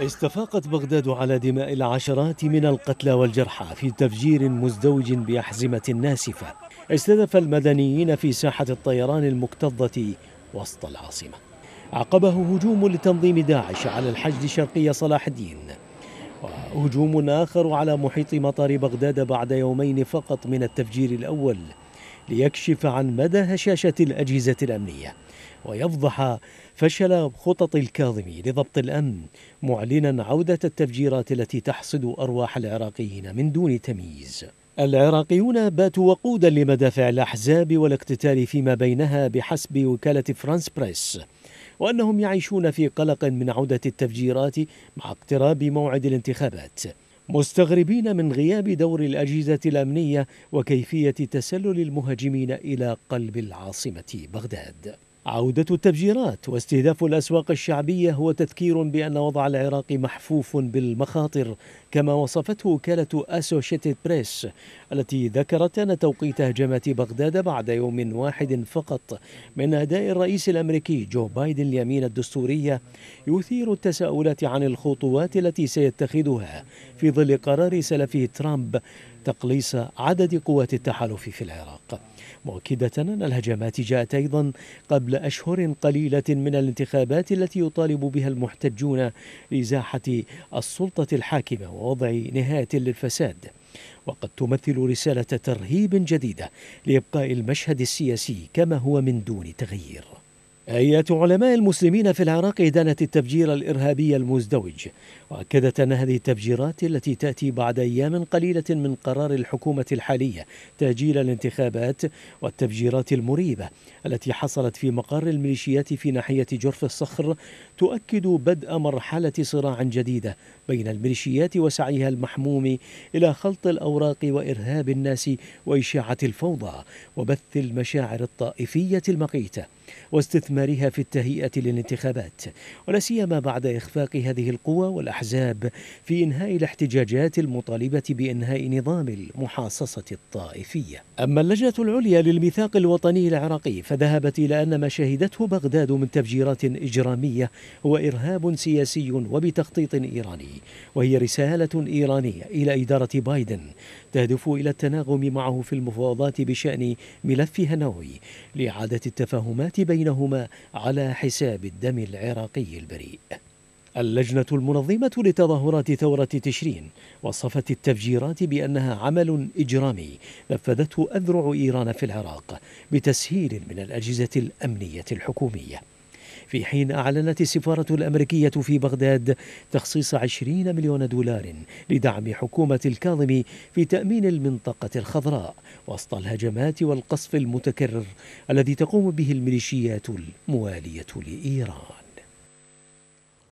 استفاقت بغداد على دماء العشرات من القتلى والجرحى في تفجير مزدوج بأحزمة ناسفة استهدف المدنيين في ساحة الطيران المكتظة وسط العاصمة عقبه هجوم لتنظيم داعش على الحشد شرقي صلاح الدين وهجوم آخر على محيط مطار بغداد بعد يومين فقط من التفجير الأول ليكشف عن مدى هشاشة الأجهزة الأمنية ويفضح فشل خطط الكاظمي لضبط الامن معلنا عوده التفجيرات التي تحصد ارواح العراقيين من دون تمييز العراقيون باتوا وقودا لمدافع الاحزاب والاقتتال فيما بينها بحسب وكاله فرانس بريس وانهم يعيشون في قلق من عوده التفجيرات مع اقتراب موعد الانتخابات مستغربين من غياب دور الاجهزه الامنيه وكيفيه تسلل المهاجمين الى قلب العاصمه بغداد عودة التفجيرات واستهداف الأسواق الشعبية هو تذكير بأن وضع العراق محفوف بالمخاطر كما وصفته وكالة أسوشيتد بريس التي ذكرت أن توقيت هجمات بغداد بعد يوم واحد فقط من أداء الرئيس الأمريكي جو بايدن اليمين الدستورية يثير التساؤلات عن الخطوات التي سيتخذها في ظل قرار سلفه ترامب تقليص عدد قوات التحالف في العراق مؤكدة أن الهجمات جاءت أيضا قبل أشهر قليلة من الانتخابات التي يطالب بها المحتجون لإزاحة السلطة الحاكمة ووضع نهاية للفساد وقد تمثل رسالة ترهيب جديدة لإبقاء المشهد السياسي كما هو من دون تغيير أية علماء المسلمين في العراق دانت التفجير الإرهابي المزدوج وأكدت أن هذه التفجيرات التي تأتي بعد أيام قليلة من قرار الحكومة الحالية تأجيل الانتخابات والتفجيرات المريبة التي حصلت في مقر الميليشيات في ناحية جرف الصخر تؤكد بدء مرحلة صراع جديدة بين الميليشيات وسعيها المحموم إلى خلط الأوراق وإرهاب الناس وإشاعة الفوضى وبث المشاعر الطائفية المقيته واستثمارها في التهيئة للانتخابات ولا سيما بعد إخفاق هذه القوى والأحزاب في إنهاء الاحتجاجات المطالبة بإنهاء نظام المحاصصة الطائفية أما اللجنة العليا للميثاق الوطني العراقي فذهبت إلى أن ما شهدته بغداد من تفجيرات إجرامية هو إرهاب سياسي وبتخطيط إيراني وهي رسالة إيرانية إلى إدارة بايدن تهدف إلى التناغم معه في المفاوضات بشأن ملف هنوي لإعادة التفاهمات بينهما على حساب الدم العراقي البريء اللجنة المنظمة لتظاهرات ثورة تشرين وصفت التفجيرات بأنها عمل إجرامي نفذته أذرع إيران في العراق بتسهيل من الأجهزة الأمنية الحكومية في حين أعلنت السفارة الأمريكية في بغداد تخصيص 20 مليون دولار لدعم حكومة الكاظم في تأمين المنطقة الخضراء وسط الهجمات والقصف المتكرر الذي تقوم به الميليشيات الموالية لإيران